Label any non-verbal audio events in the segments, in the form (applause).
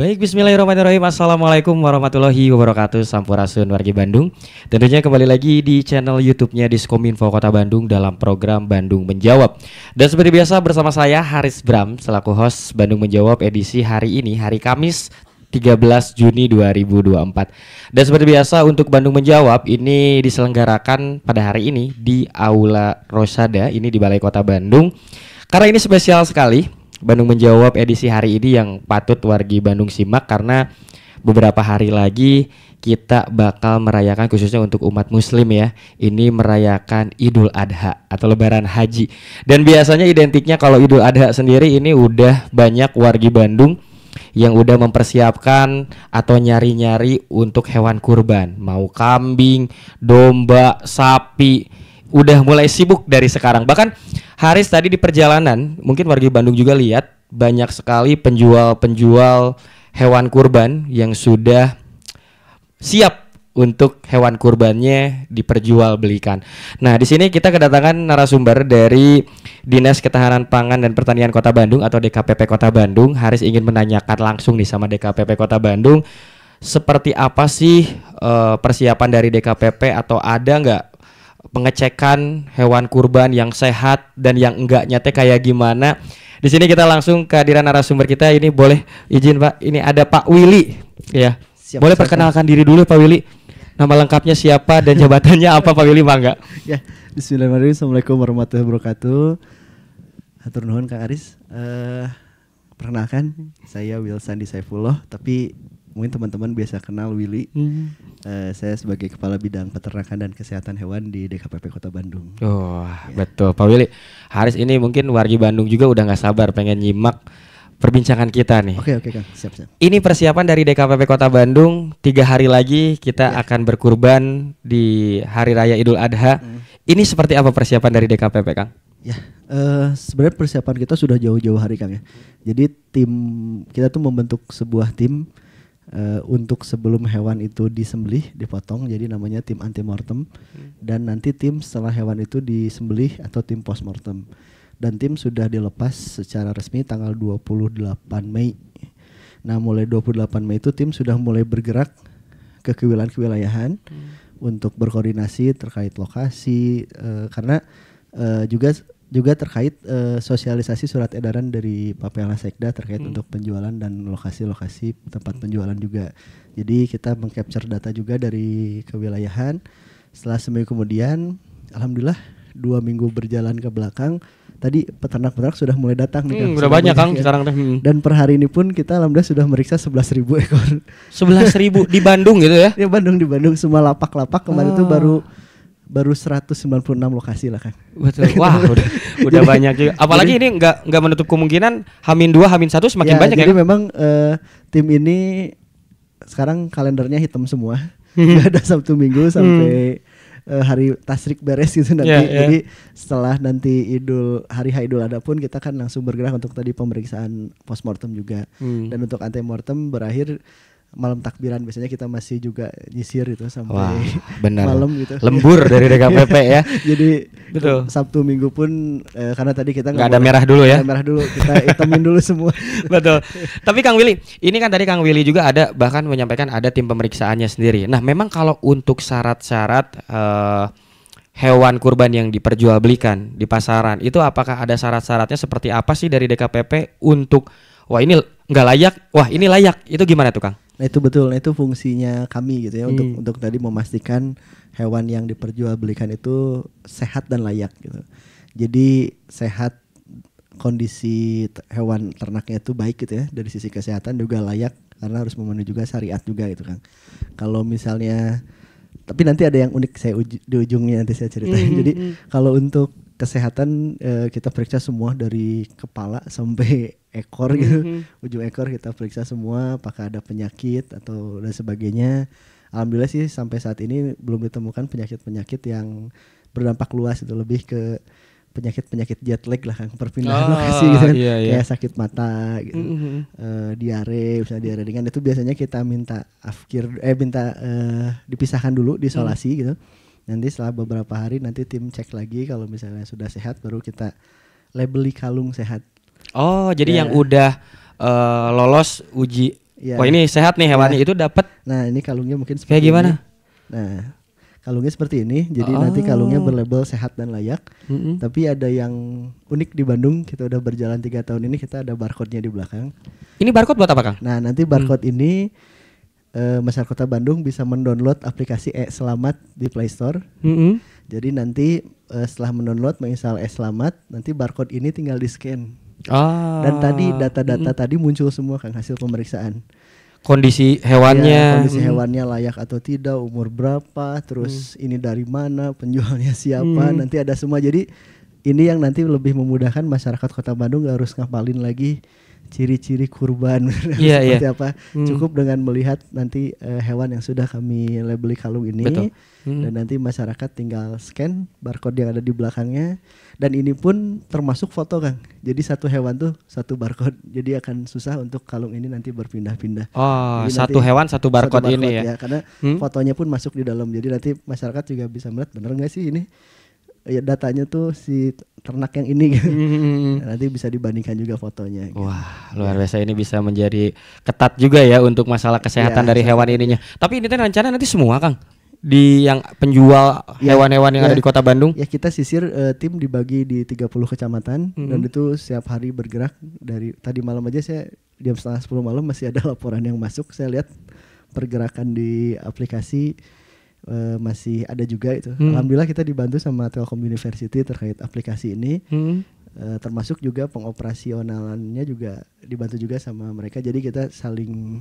Baik, bismillahirrahmanirrahim. Assalamualaikum warahmatullahi wabarakatuh. Sampurasun wargi Bandung. Tentunya kembali lagi di channel YouTube-nya Diskominfo Kota Bandung dalam program Bandung Menjawab. Dan seperti biasa bersama saya Haris Bram selaku host Bandung Menjawab edisi hari ini, hari Kamis 13 Juni 2024. Dan seperti biasa untuk Bandung menjawab ini diselenggarakan pada hari ini di Aula Rosada ini di Balai Kota Bandung. Karena ini spesial sekali Bandung menjawab edisi hari ini yang patut wargi Bandung simak karena beberapa hari lagi kita bakal merayakan khususnya untuk umat muslim ya. Ini merayakan Idul Adha atau lebaran haji. Dan biasanya identiknya kalau Idul Adha sendiri ini udah banyak wargi Bandung yang udah mempersiapkan atau nyari-nyari untuk hewan kurban, mau kambing, domba, sapi udah mulai sibuk dari sekarang. Bahkan Haris tadi di perjalanan, mungkin warga Bandung juga lihat banyak sekali penjual-penjual hewan kurban yang sudah siap untuk hewan kurbannya diperjualbelikan. Nah, di sini kita kedatangan narasumber dari Dinas Ketahanan Pangan dan Pertanian Kota Bandung atau DKPP Kota Bandung. Haris ingin menanyakan langsung nih sama DKPP Kota Bandung seperti apa sih uh, persiapan dari DKPP atau ada nggak pengecekan hewan kurban yang sehat dan yang enggaknya teh kayak gimana. Di sini kita langsung kehadiran narasumber kita ini boleh izin Pak. Ini ada Pak Willy ya. Siap, boleh siap, perkenalkan siap. diri dulu Pak Willy. Nama lengkapnya siapa dan (laughs) jabatannya apa Pak Willy Mangga? Ya, bismillahirrahmanirrahim. Assalamualaikum warahmatullahi wabarakatuh. Atur nuhun Kang Aris. Uh, perkenalkan saya Wilson di tapi mungkin teman-teman biasa kenal Willy. Hmm. Uh, saya sebagai kepala bidang peternakan dan kesehatan hewan di DKPP Kota Bandung. Oh, ya. betul. Pak Willy, Haris ini mungkin wargi Bandung juga udah nggak sabar pengen nyimak perbincangan kita nih. Oke oke okay, Kang, siap siap. Ini persiapan dari DKPP Kota Bandung. Tiga hari lagi kita yeah. akan berkurban di Hari Raya Idul Adha. Hmm. Ini seperti apa persiapan dari DKPP Kang? Ya, uh, sebenarnya persiapan kita sudah jauh-jauh hari Kang ya. Jadi tim kita tuh membentuk sebuah tim uh, untuk sebelum hewan itu disembelih, dipotong, jadi namanya tim antimortem. Hmm. Dan nanti tim setelah hewan itu disembelih atau tim post mortem Dan tim sudah dilepas secara resmi tanggal 28 Mei. Nah, mulai 28 Mei itu tim sudah mulai bergerak ke kewilayahan-kewilayahan hmm. untuk berkoordinasi terkait lokasi uh, karena uh, juga juga terkait uh, sosialisasi surat edaran dari Papela Sekda terkait hmm. untuk penjualan dan lokasi-lokasi tempat hmm. penjualan juga. Jadi kita mengcapture data juga dari kewilayahan. Setelah seminggu kemudian, alhamdulillah dua minggu berjalan ke belakang, tadi peternak-peternak sudah mulai datang nih. Kan? sudah banyak Kang ya. sekarang Hmm. Dan per hari ini pun kita alhamdulillah sudah meriksa 11.000 ekor. 11.000 di Bandung gitu ya. (laughs) Ya Bandung di Bandung semua lapak-lapak kemarin itu ah. baru baru 196 lokasi lah kan. Betul. (laughs) Gitu. Wah, udah (laughs) udah jadi, banyak juga. (laughs) Apalagi jadi, ini nggak nggak menutup kemungkinan Hamin 2, Hamin 1 semakin ya, banyak jadi ya. Jadi memang uh, tim ini sekarang kalendernya hitam semua. Enggak hmm. ada Sabtu Minggu hmm. sampai uh, hari tasrik beres gitu nanti. Yeah, yeah. Jadi setelah nanti Idul hari Haidul ada pun kita kan langsung bergerak untuk tadi pemeriksaan postmortem juga. Hmm. Dan untuk antemortem berakhir malam takbiran biasanya kita masih juga nyisir itu sampai Wah, (laughs) bener. malam gitu lembur dari DKPP ya (laughs) jadi betul Sabtu Minggu pun e, karena tadi kita nggak ya? ada merah dulu ya merah dulu kita hitamin dulu semua (laughs) betul tapi Kang Willy ini kan tadi Kang Willy juga ada bahkan menyampaikan ada tim pemeriksaannya sendiri nah memang kalau untuk syarat-syarat eh, hewan kurban yang diperjualbelikan di pasaran itu apakah ada syarat-syaratnya seperti apa sih dari DKPP untuk wah ini nggak layak wah ini layak itu gimana tuh Kang Nah itu betul, nah itu fungsinya kami gitu ya hmm. untuk untuk tadi memastikan hewan yang diperjualbelikan itu sehat dan layak gitu. Jadi sehat kondisi hewan ternaknya itu baik gitu ya dari sisi kesehatan juga layak karena harus memenuhi juga syariat juga gitu kan. Kalau misalnya tapi nanti ada yang unik saya uji, di ujungnya nanti saya ceritain. Mm -hmm. (laughs) Jadi hmm, hmm. kalau untuk kesehatan uh, kita periksa semua dari kepala (laughs) sampai ekor gitu mm-hmm. ujung ekor kita periksa semua apakah ada penyakit atau dan sebagainya alhamdulillah sih sampai saat ini belum ditemukan penyakit penyakit yang berdampak luas itu lebih ke penyakit penyakit jet lag lah kan perpindahan oh, lokasi gitu kan iya, iya. kayak sakit mata gitu mm-hmm. uh, diare misalnya diare ringan itu biasanya kita minta afkir eh minta uh, dipisahkan dulu diisolasi mm. gitu Nanti setelah beberapa hari nanti tim cek lagi kalau misalnya sudah sehat baru kita labeli kalung sehat. Oh, jadi ya. yang udah uh, lolos uji. ya. Wah, oh, ini sehat nih hewannya ya. itu dapat. Nah, ini kalungnya mungkin seperti Kayak gimana? Ini. Nah, kalungnya seperti ini. Jadi oh. nanti kalungnya berlabel sehat dan layak. Mm-hmm. Tapi ada yang unik di Bandung. Kita udah berjalan tiga tahun ini kita ada barcode-nya di belakang. Ini barcode buat apa kang? Nah nanti barcode mm. ini uh, eh, masyarakat kota Bandung bisa mendownload aplikasi E Selamat di Play Store. Mm -hmm. Jadi nanti uh, setelah mendownload menginstal E Selamat, nanti barcode ini tinggal di scan. Ah. Dan tadi data-data mm -hmm. tadi muncul semua kan hasil pemeriksaan. Kondisi hewannya, ya, kondisi mm. hewannya layak atau tidak, umur berapa, terus mm. ini dari mana, penjualnya (laughs) siapa, mm. nanti ada semua. Jadi ini yang nanti lebih memudahkan masyarakat Kota Bandung gak harus ngapalin lagi ciri-ciri kurban yeah, (laughs) seperti yeah. Iya. apa hmm. cukup dengan melihat nanti uh, hewan yang sudah kami labeli kalung ini Hmm. dan nanti masyarakat tinggal scan barcode yang ada di belakangnya dan ini pun termasuk foto Kang jadi satu hewan tuh satu barcode jadi akan susah untuk kalung ini nanti berpindah-pindah oh jadi satu hewan satu barcode, satu barcode ini ya, ya karena hmm? fotonya pun masuk di dalam jadi nanti masyarakat juga bisa melihat benar nggak sih ini ya datanya tuh si ternak yang ini Mm-hmm. Nanti bisa dibandingkan juga fotonya. Gitu. Wah luar biasa ini bisa menjadi ketat juga ya untuk masalah kesehatan ya, dari hewan ininya. Tapi ini kan rencana nanti semua kang di yang penjual ya, hewan-hewan yang ya, ada di kota Bandung? Ya kita sisir uh, tim dibagi di 30 kecamatan mm-hmm. dan itu setiap hari bergerak dari tadi malam aja saya jam setengah sepuluh malam masih ada (laughs) laporan yang masuk. Saya lihat pergerakan di aplikasi uh, masih ada juga itu. Hmm. Alhamdulillah kita dibantu sama Telkom University terkait aplikasi ini. Hmm. Uh, termasuk juga pengoperasionalannya juga dibantu juga sama mereka. Jadi kita saling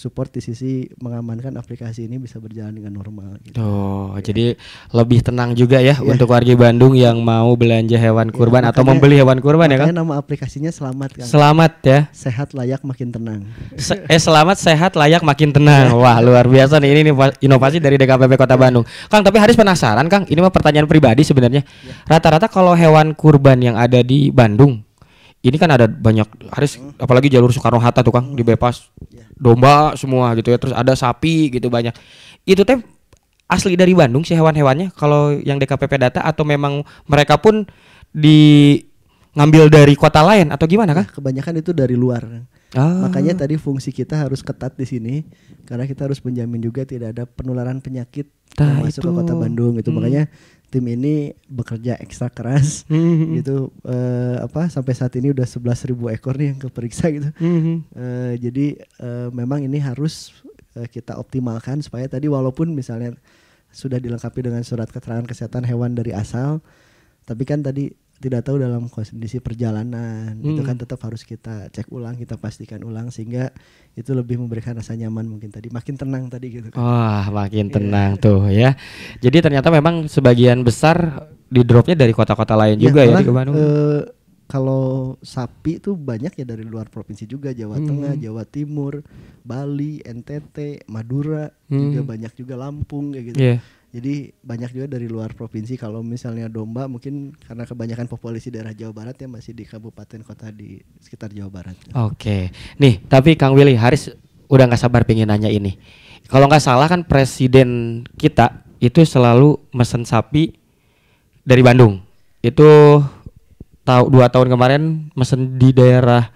support di sisi mengamankan aplikasi ini bisa berjalan dengan normal. Gitu. Oh, ya. jadi lebih tenang juga ya, ya untuk warga Bandung yang mau belanja hewan iya, kurban ya, makanya, atau membeli hewan kurban ya kan? nama aplikasinya Selamat kan. Selamat ya. Sehat layak makin tenang. Se eh selamat sehat layak makin tenang. Iya. Wah, luar biasa nih ini inovasi dari DKPP Kota iya. Bandung. Kang, tapi Haris penasaran Kang, ini mah pertanyaan pribadi sebenarnya. Rata-rata kalau hewan kurban yang ada di Bandung ini kan ada banyak Haris hmm. apalagi jalur Soekarno Hatta tuh Kang hmm. dibebas yeah. domba semua gitu ya terus ada sapi gitu banyak itu teh asli dari Bandung sih hewan-hewannya kalau yang DKPP data atau memang mereka pun di ngambil dari kota lain atau gimana kah? Kebanyakan itu dari luar. Ah. Makanya tadi fungsi kita harus ketat di sini karena kita harus menjamin juga tidak ada penularan penyakit nah, masuk itu. ke kota Bandung itu Hmm. Makanya tim ini bekerja ekstra keras (laughs) mhm. gitu uh, apa sampai saat ini udah 11.000 ekor nih yang keperiksa gitu mm uh, jadi uh, memang ini harus uh, kita optimalkan supaya tadi walaupun misalnya sudah dilengkapi dengan surat keterangan kesehatan hewan dari asal tapi kan tadi tidak tahu dalam kondisi perjalanan hmm. itu kan tetap harus kita cek ulang kita pastikan ulang sehingga itu lebih memberikan rasa nyaman mungkin tadi makin tenang tadi gitu kan wah makin iya. tenang yeah. tuh ya jadi ternyata memang sebagian besar di dropnya dari kota-kota lain ya, juga ya di Bandung eh, kalau sapi itu banyak ya dari luar provinsi juga Jawa hmm. Tengah, Jawa Timur, Bali, NTT, Madura hmm. juga banyak juga Lampung kayak gitu. Yeah. Jadi banyak juga dari luar provinsi. Kalau misalnya domba mungkin karena kebanyakan populasi daerah Jawa Barat ya masih di kabupaten kota di sekitar Jawa Barat. Oke, okay. nih tapi Kang Willy Haris udah nggak sabar pengen nanya ini. Kalau nggak salah kan presiden kita itu selalu mesen sapi dari Bandung. Itu tahu dua tahun kemarin mesen di daerah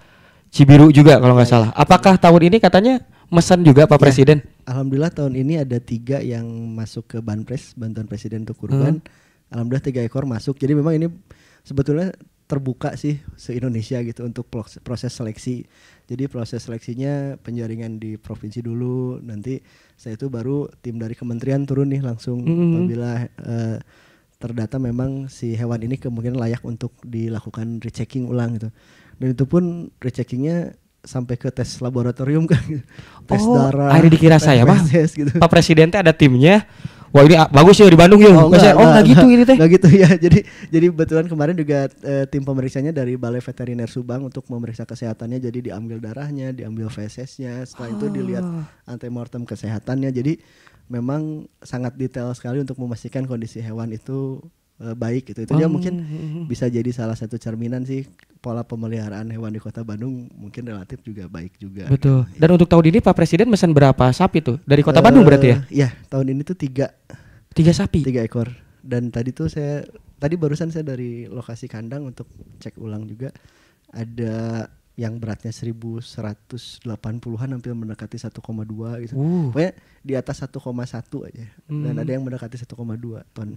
Cibiru juga kalau nggak salah. Apakah tahun ini katanya mesen juga Pak ya. Presiden? Alhamdulillah tahun ini ada tiga yang masuk ke Banpres, bantuan Presiden untuk kurban. Hmm. Alhamdulillah tiga ekor masuk. Jadi memang ini sebetulnya terbuka sih se-Indonesia gitu untuk proses seleksi. Jadi proses seleksinya penjaringan di provinsi dulu, nanti saya itu baru tim dari kementerian turun nih langsung -hmm. apabila uh, terdata memang si hewan ini kemungkinan layak untuk dilakukan rechecking ulang gitu. Dan itu pun recheckingnya sampai ke tes laboratorium kan (laughs) tes oh, darah akhirnya dikira saya mah (laughs) gitu. pak presiden ada timnya wah ini ah, bagus ya di Bandung ya. Oh, enggak, oh, enggak, gitu ini teh. Enggak gitu (laughs) ya. Jadi jadi kebetulan kemarin juga e, tim pemeriksanya dari Balai Veteriner Subang untuk memeriksa kesehatannya. Jadi diambil darahnya, diambil fesesnya, setelah oh. itu dilihat antemortem kesehatannya. Jadi memang sangat detail sekali untuk memastikan kondisi hewan itu Eh, baik gitu. Itu dia oh. mungkin (laughs) bisa jadi salah satu cerminan sih pola pemeliharaan hewan di Kota Bandung mungkin relatif juga baik juga. Betul. Gitu. Dan untuk tahun ini Pak Presiden pesan berapa sapi tuh dari Kota uh, Bandung berarti ya? Eh, iya, tahun ini tuh tiga. Tiga sapi. Tiga ekor. Dan tadi tuh saya tadi barusan saya dari lokasi kandang untuk cek ulang juga ada yang beratnya 1180-an hampir mendekati 1,2 gitu. Uh. Pokoknya di atas 1,1 aja. Hmm. Dan ada yang mendekati 1,2 ton.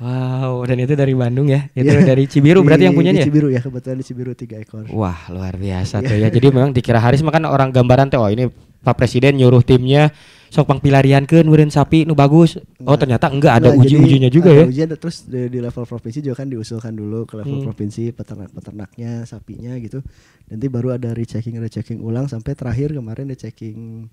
Wow, dan itu dari Bandung ya? Itu yeah. dari Cibiru berarti di, yang punya ya? Cibiru ya, kebetulan di Cibiru tiga ekor. Wah, luar biasa yeah. tuh iya. ya. Jadi memang dikira Haris makan orang gambaran tuh, oh ini Pak Presiden nyuruh timnya sok pangpilarian ke nurin sapi nu bagus. Nah, oh ternyata enggak ada enggak, uji-ujinya juga ya. Ujian terus di, di level provinsi juga kan diusulkan dulu ke level hmm. provinsi peternak-peternaknya, sapinya gitu. Nanti baru ada rechecking rechecking ulang sampai terakhir kemarin rechecking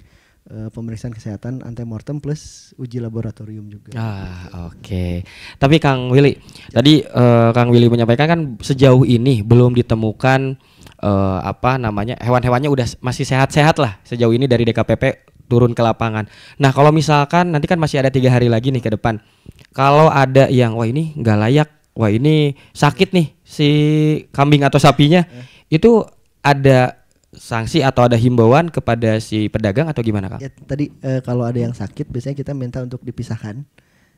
uh, pemeriksaan kesehatan antemortem plus uji laboratorium juga. Ah, oke. Okay. Tapi Kang Willy, ya. tadi uh, Kang Willy menyampaikan kan sejauh ini belum ditemukan uh, apa namanya hewan-hewannya udah masih sehat-sehat lah sejauh ini dari DKPP turun ke lapangan. Nah kalau misalkan nanti kan masih ada tiga hari lagi nih ke depan, kalau ada yang wah ini nggak layak, wah ini sakit nih si kambing atau sapinya, eh. itu ada sanksi atau ada himbauan kepada si pedagang atau gimana kak? Ya, tadi e, kalau ada yang sakit biasanya kita minta untuk dipisahkan,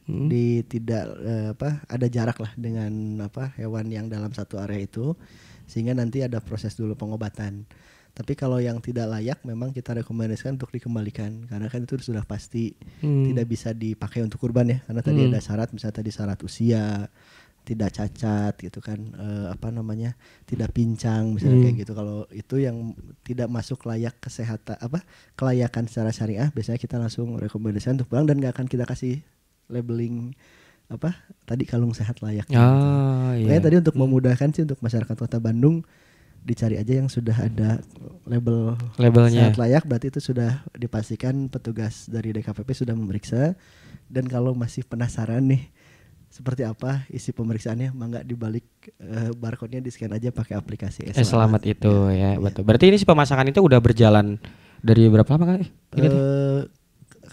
hmm. di tidak e, apa ada jarak lah dengan apa hewan yang dalam satu area itu sehingga nanti ada proses dulu pengobatan. Tapi kalau yang tidak layak memang kita rekomendasikan untuk dikembalikan karena kan itu sudah pasti hmm. tidak bisa dipakai untuk kurban ya karena tadi hmm. ada syarat misalnya tadi syarat usia tidak cacat gitu kan e, apa namanya tidak pincang misalnya hmm. kayak gitu kalau itu yang tidak masuk layak kesehatan apa kelayakan secara syariah biasanya kita langsung rekomendasi untuk pulang dan nggak akan kita kasih labeling apa tadi kalung sehat layak gitu. ah, gitu. iya. tadi untuk hmm. memudahkan sih untuk masyarakat kota Bandung dicari aja yang sudah ada label labelnya sehat layak berarti itu sudah dipastikan petugas dari DKPP sudah memeriksa dan kalau masih penasaran nih seperti apa isi pemeriksaannya mangga dibalik uh, barcode-nya di scan aja pakai aplikasi Eh selamat selamat iya, itu ya, ya betul. Berarti ini si pemasangan itu udah berjalan dari berapa lama kali? Uh, ya? eh,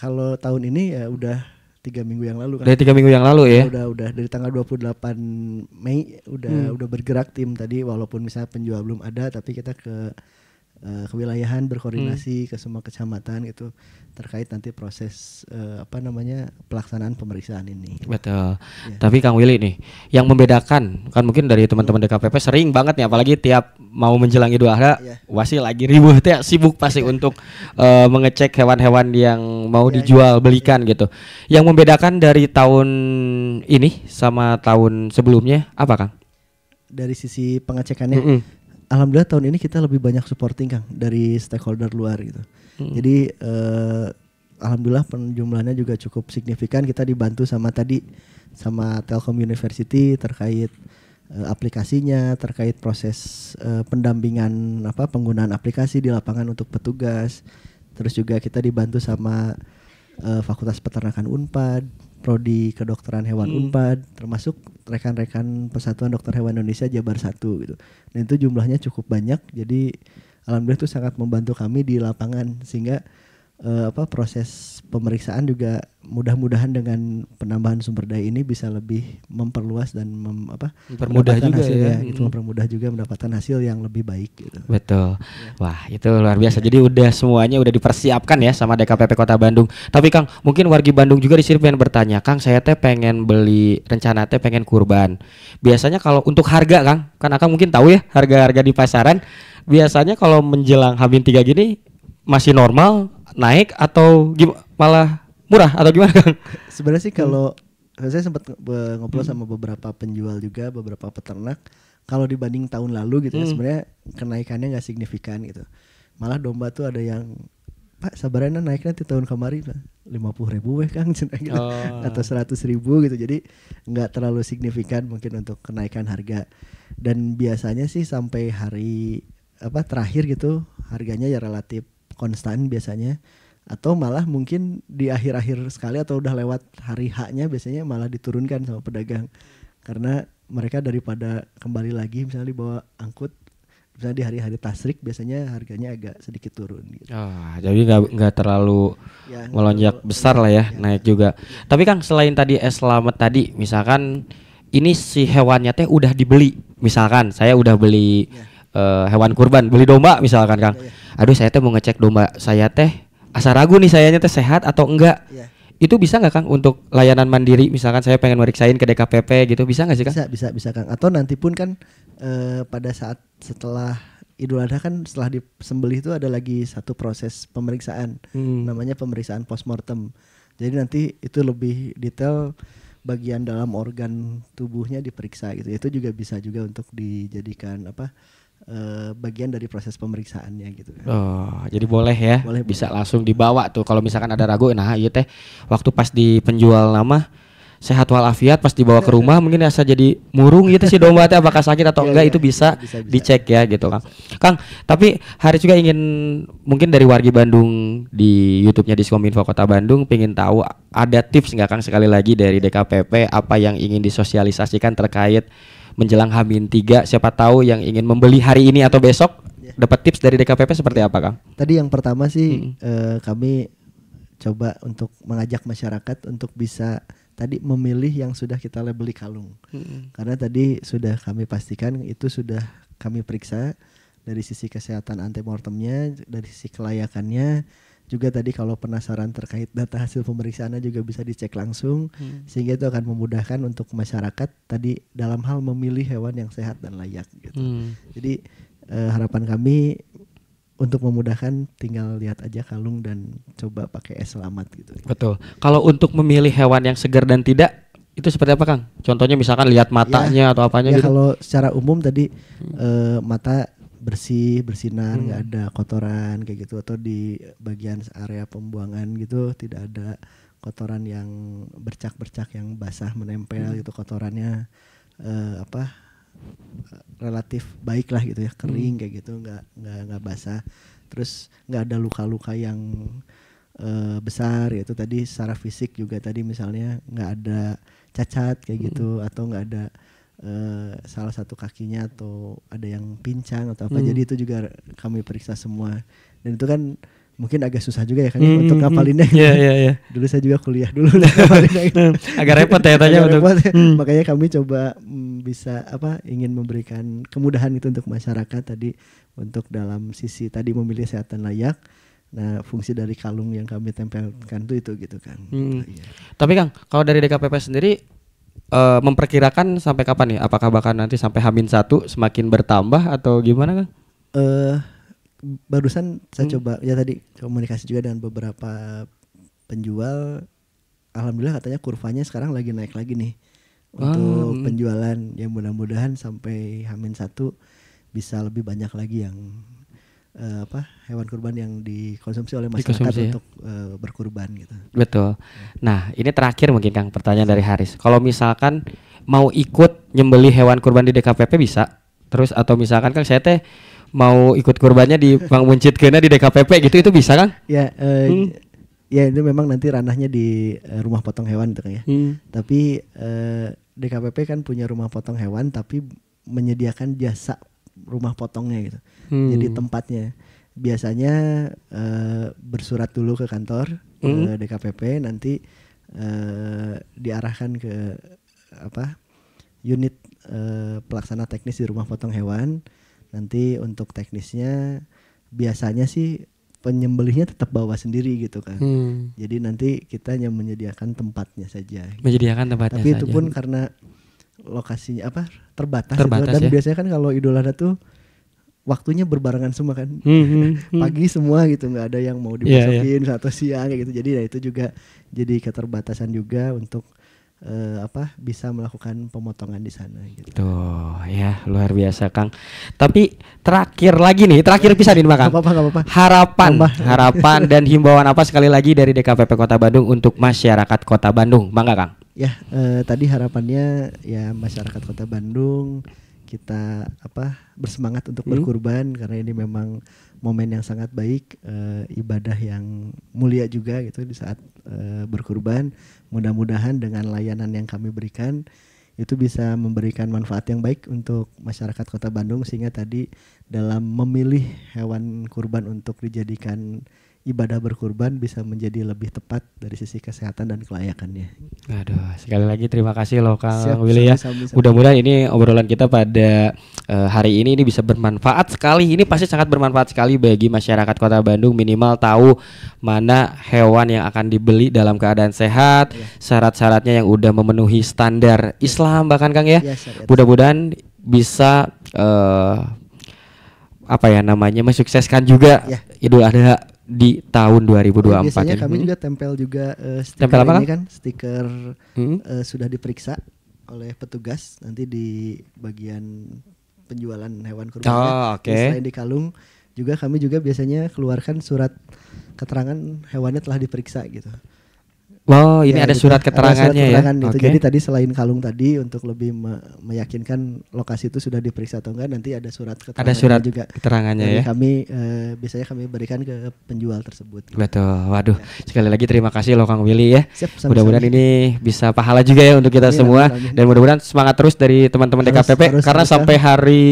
kalau tahun ini ya udah tiga minggu yang lalu kan. Dari tiga minggu yang lalu ya. Udah udah dari tanggal 28 Mei udah hmm. udah bergerak tim tadi walaupun misalnya penjual belum ada tapi kita ke Eh, kewilayahan berkoordinasi hmm. ke semua kecamatan itu terkait nanti proses uh, apa namanya pelaksanaan pemeriksaan ini. Betul. Ya. Tapi Kang Willy nih, yang membedakan kan mungkin dari teman-teman DKPP sering banget nih apalagi tiap mau menjelang Idul Adha ya. wasi lagi ribuh teh ya, sibuk pasti iya. untuk uh, mengecek hewan-hewan yang mau ya, ya. dijual ya. belikan gitu. Yang membedakan dari tahun ini sama tahun sebelumnya apa Kang? Dari sisi pengecekannya. Mm -hmm alhamdulillah tahun ini kita lebih banyak supporting Kang dari stakeholder luar gitu. Hmm. Jadi uh, alhamdulillah penjumlahannya juga cukup signifikan kita dibantu sama tadi sama Telkom University terkait uh, aplikasinya, terkait proses uh, pendampingan apa penggunaan aplikasi di lapangan untuk petugas. Terus juga kita dibantu sama uh, Fakultas Peternakan Unpad prodi kedokteran hewan hmm. Unpad termasuk rekan-rekan Persatuan Dokter Hewan Indonesia Jabar 1 gitu. Dan itu jumlahnya cukup banyak jadi alhamdulillah itu sangat membantu kami di lapangan sehingga uh, apa proses pemeriksaan juga mudah-mudahan dengan penambahan sumber daya ini bisa lebih memperluas dan mem, apa mempermudah juga hasil ya, ya gitu, hmm. mempermudah juga mendapatkan hasil yang lebih baik gitu. Betul. Ya. Wah, itu luar biasa. Ya. Jadi udah semuanya udah dipersiapkan ya sama DKPP Kota Bandung. Tapi Kang, mungkin wargi Bandung juga di sini pengen bertanya, Kang, saya teh pengen beli rencana teh pengen kurban. Biasanya kalau untuk harga, Kang, kan akan mungkin tahu ya harga-harga di pasaran. Biasanya kalau menjelang Hamin tiga gini masih normal naik atau gim- malah murah atau gimana Kang? Sebenarnya sih kalau hmm. saya sempat ngobrol hmm. sama beberapa penjual juga, beberapa peternak, kalau dibanding tahun lalu gitu ya, hmm. ya sebenarnya kenaikannya nggak signifikan gitu. Malah domba tuh ada yang Pak sabarannya naik nanti tahun kemarin lah lima puluh ribu weh kang gitu. (laughs) oh. atau seratus ribu gitu jadi nggak terlalu signifikan mungkin untuk kenaikan harga dan biasanya sih sampai hari apa terakhir gitu harganya ya relatif konstan biasanya atau malah mungkin di akhir-akhir sekali atau udah lewat hari haknya biasanya malah diturunkan sama pedagang karena mereka daripada kembali lagi misalnya dibawa angkut misalnya di hari-hari tasrik biasanya harganya agak sedikit turun gitu. Ah, jadi nggak nggak terlalu ya, melonjak terlalu, besar lah ya, ya naik juga. Tapi Kang selain tadi es selamat tadi misalkan ini si hewannya teh udah dibeli misalkan saya udah beli ya uh, hewan kurban beli domba misalkan kang iya, iya. aduh saya teh mau ngecek domba saya teh asal ragu nih sayanya teh sehat atau enggak yeah. itu bisa nggak kang untuk layanan mandiri misalkan saya pengen meriksain ke DKPP gitu bisa nggak sih kang bisa bisa bisa kang atau nanti pun kan uh, pada saat setelah Idul Adha kan setelah disembelih itu ada lagi satu proses pemeriksaan hmm. namanya pemeriksaan postmortem. Jadi nanti itu lebih detail bagian dalam organ tubuhnya diperiksa gitu. Itu juga bisa juga untuk dijadikan apa Eh, bagian dari proses pemeriksaannya gitu kan. Oh, jadi boleh ya. Boleh, bisa boleh. langsung dibawa tuh kalau misalkan ada ragu nah iya teh waktu pas di penjual nama sehat walafiat pas dibawa ke rumah mungkin rasa jadi murung gitu sih domba teh apakah sakit atau iya, enggak iya. itu bisa, bisa, bisa dicek ya gitu Kang. Kang, tapi hari juga ingin mungkin dari wargi Bandung di YouTube-nya Diskominfo Kota Bandung pengen tahu ada tips nggak Kang sekali lagi dari DKPP apa yang ingin disosialisasikan terkait menjelang Hamin 3 siapa tahu yang ingin membeli hari ini atau besok yeah. dapat tips dari DKPP seperti apa Kang? Tadi yang pertama sih hmm. eh, kami coba untuk mengajak masyarakat untuk bisa tadi memilih yang sudah kita labeli kalung. Hmm. Karena tadi sudah kami pastikan itu sudah kami periksa dari sisi kesehatan antemortemnya, dari sisi kelayakannya, juga tadi kalau penasaran terkait data hasil pemeriksaannya juga bisa dicek langsung hmm. sehingga itu akan memudahkan untuk masyarakat tadi dalam hal memilih hewan yang sehat dan layak gitu. Hmm. Jadi uh, harapan kami untuk memudahkan tinggal lihat aja kalung dan coba pakai es selamat gitu. Betul. Kalau untuk memilih hewan yang segar dan tidak itu seperti apa Kang? Contohnya misalkan lihat matanya ya, atau apanya ya gitu. kalau secara umum tadi hmm. eh, mata bersih bersinar nggak hmm. ada kotoran kayak gitu atau di bagian area pembuangan gitu tidak ada kotoran yang bercak-bercak yang basah menempel hmm. gitu kotorannya uh, apa relatif baik lah gitu ya kering hmm. kayak gitu nggak nggak nggak basah terus nggak ada luka-luka yang uh, besar yaitu tadi secara fisik juga tadi misalnya nggak ada cacat kayak gitu, hmm. gitu atau nggak ada uh, salah satu kakinya atau ada yang pincang atau apa. Hmm. Jadi itu juga kami periksa semua. Dan itu kan mungkin agak susah juga ya kan hmm, untuk hmm, hmm. ngapalinnya. (laughs) indahnya yeah, yeah, Yeah. Dulu saya juga kuliah dulu (laughs) (laughs) gitu. hmm, Agak repot ya tanya untuk. Repot, ya. hmm. Makanya kami coba mm, bisa apa ingin memberikan kemudahan itu untuk masyarakat tadi untuk dalam sisi tadi memilih kesehatan layak. Nah, fungsi dari kalung yang kami tempelkan itu itu gitu kan. Hmm. Nah, iya. Tapi Kang, kalau dari DKPP sendiri uh, memperkirakan sampai kapan nih? Ya? Apakah bahkan nanti sampai Hamin satu semakin bertambah atau gimana kan? Uh, barusan saya hmm. coba ya tadi komunikasi juga dengan beberapa penjual. Alhamdulillah katanya kurvanya sekarang lagi naik lagi nih ah, untuk hmm. penjualan. Ya mudah-mudahan sampai Hamin satu bisa lebih banyak lagi yang uh, apa hewan kurban yang dikonsumsi oleh masyarakat dikonsumsi, ya? untuk ya? uh, berkurban gitu. Betul. Nah, ini terakhir mungkin Kang pertanyaan dari Haris. Kalau misalkan mau ikut nyembeli hewan kurban di DKPP bisa? Terus atau misalkan Kang saya teh mau ikut kurbannya di Bang Muncit kena di DKPP gitu itu bisa kan? Ya, uh, hmm. ya itu memang nanti ranahnya di uh, rumah potong hewan itu kan ya. Hmm. Tapi uh, DKPP kan punya rumah potong hewan tapi menyediakan jasa rumah potongnya gitu hmm. jadi tempatnya biasanya uh, bersurat dulu ke kantor hmm. ke DKPP nanti uh, diarahkan ke apa unit uh, pelaksana teknis di rumah potong hewan nanti untuk teknisnya biasanya sih penyembelihnya tetap bawa sendiri gitu kan. Hmm. Jadi nanti kita hanya menyediakan tempatnya saja. Gitu. Menyediakan tempatnya. Tapi itu pun karena lokasinya apa terbatas, gitu kan. terbatas gitu. dan ya? biasanya kan kalau Idul Adha tuh waktunya berbarengan semua kan mm-hmm. (laughs) pagi semua gitu nggak ada yang mau iya, iya. dimasukin yeah, yeah. atau siang gitu jadi ya itu juga jadi keterbatasan juga untuk uh, apa bisa melakukan pemotongan di sana gitu. Tuh, ya luar biasa Kang. Tapi terakhir lagi nih, terakhir bisa nih Kang. apa-apa, apa-apa. Harapan, apa apa. harapan dan (laughs) himbauan apa sekali lagi dari DKPP Kota Bandung untuk masyarakat Kota Bandung, bangga Kang? Ya, uh, tadi harapannya ya masyarakat Kota Bandung kita apa bersemangat untuk hmm. berkurban karena ini memang momen yang sangat baik e, ibadah yang mulia juga gitu di saat e, berkurban mudah-mudahan dengan layanan yang kami berikan itu bisa memberikan manfaat yang baik untuk masyarakat Kota Bandung sehingga tadi dalam memilih hewan kurban untuk dijadikan ibadah berkurban bisa menjadi lebih tepat dari sisi kesehatan dan kelayakannya. Aduh, sekali lagi terima kasih loh Kang Willy ya. Mudah-mudahan ini obrolan kita pada uh, hari ini ini bisa bermanfaat sekali. Ini pasti sangat bermanfaat sekali bagi masyarakat Kota Bandung minimal tahu mana hewan yang akan dibeli dalam keadaan sehat, ya. syarat-syaratnya yang udah memenuhi standar Islam bahkan Kang ya. ya Mudah-mudahan bisa uh, apa ya namanya mensukseskan juga ya. Idul Adha di tahun 2024 oh, ya. biasanya ini. kami hmm. juga tempel juga uh, stiker tempel ini kan stiker hmm? uh, sudah diperiksa oleh petugas nanti di bagian penjualan hewan kurban ya. oh, okay. selain di kalung juga kami juga biasanya keluarkan surat keterangan hewannya telah diperiksa gitu Oh, ini ya, ada gitu. surat keterangannya ada surat keterangannya ya. Keterangan gitu. Okay. Jadi tadi selain kalung tadi untuk lebih me meyakinkan lokasi itu sudah diperiksa atau enggak nanti ada surat keterangan ada surat juga. keterangannya ya. Kami eh, biasanya kami berikan ke penjual tersebut. Betul. Waduh, ya. sekali lagi terima kasih loh Kang Willy ya. Mudah-mudahan ini bisa pahala juga ya untuk kita amin, semua amin, amin. dan mudah-mudahan semangat terus dari teman-teman DKPP harus, karena harus ya. sampai ya. hari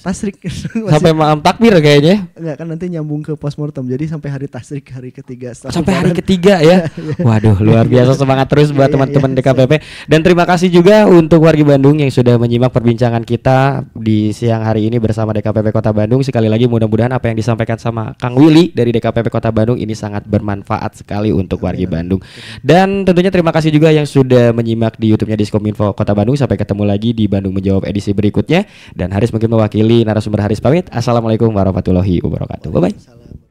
tasrik (laughs) sampai malam takbir kayaknya enggak kan nanti nyambung ke postmortem jadi sampai hari tasrik hari ketiga sampai hari ketiga ya (laughs) iya, iya. waduh luar biasa semangat terus buat iya, teman-teman DKPP dan terima kasih juga untuk warga Bandung yang sudah menyimak perbincangan kita di siang hari ini bersama DKPP Kota Bandung sekali lagi mudah-mudahan apa yang disampaikan sama Kang Willy dari DKPP Kota Bandung ini sangat bermanfaat sekali untuk warga Bandung dan tentunya terima kasih juga yang sudah menyimak di YouTube-nya Diskominfo Kota Bandung sampai ketemu lagi di Bandung menjawab edisi berikutnya dan Haris mungkin mewakili Willy narasumber Haris pamit. Assalamualaikum warahmatullahi wabarakatuh. Bye bye.